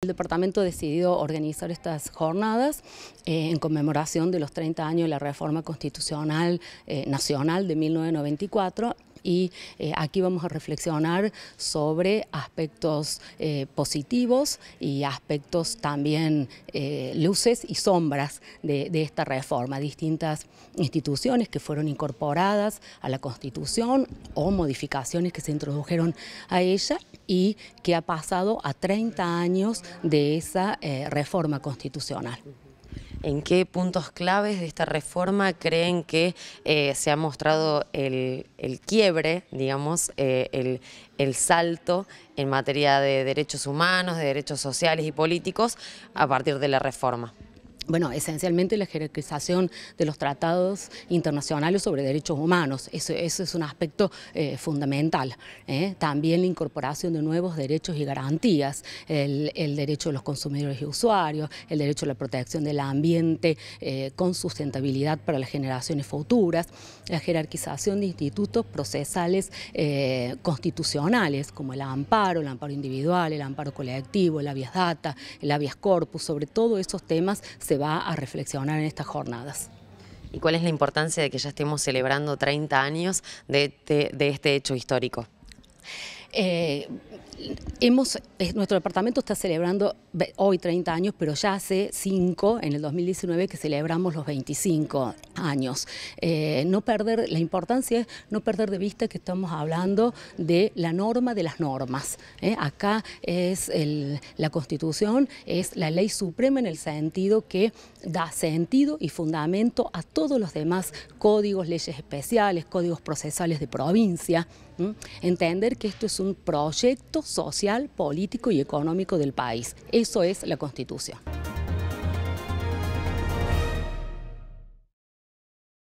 El departamento decidió organizar estas jornadas eh, en conmemoración de los 30 años de la reforma constitucional eh, nacional de 1994 y eh, aquí vamos a reflexionar sobre aspectos eh, positivos y aspectos también eh, luces y sombras de, esta reforma, distintas instituciones que fueron incorporadas a la Constitución o modificaciones que se introdujeron a ella y que ha pasado a 30 años de esa reforma constitucional en qué puntos claves de esta reforma creen que eh, se ha mostrado el, quiebre, digamos, eh, el salto en materia de derechos humanos, de derechos sociales y políticos a partir de la reforma. Bueno, esencialmente la jerarquización de los tratados internacionales sobre derechos humanos, eso, es un aspecto eh, fundamental. ¿eh? También la incorporación de nuevos derechos y garantías, el, derecho de los consumidores y usuarios, el derecho a la protección del ambiente eh, con sustentabilidad para las generaciones futuras, la jerarquización de institutos procesales constitucionales como el amparo, el amparo individual, el amparo colectivo, el habeas data, el habeas corpus, sobre todo esos temas se va a reflexionar en estas jornadas. ¿Y cuál es la importancia de que ya estemos celebrando 30 años este, de, este hecho histórico? Eh, hemos, nuestro departamento está celebrando hoy 30 años, pero ya hace 5, en el 2019, que celebramos los 25 años. Eh, no perder, la importancia es no perder de vista que estamos hablando de la norma de las normas. ¿eh? Acá es la Constitución, es la ley suprema en el sentido que da sentido y fundamento a todos los demás códigos, leyes especiales, códigos procesales de provincia. Entender que esto es un proyecto social, político y económico del país. Eso es la Constitución.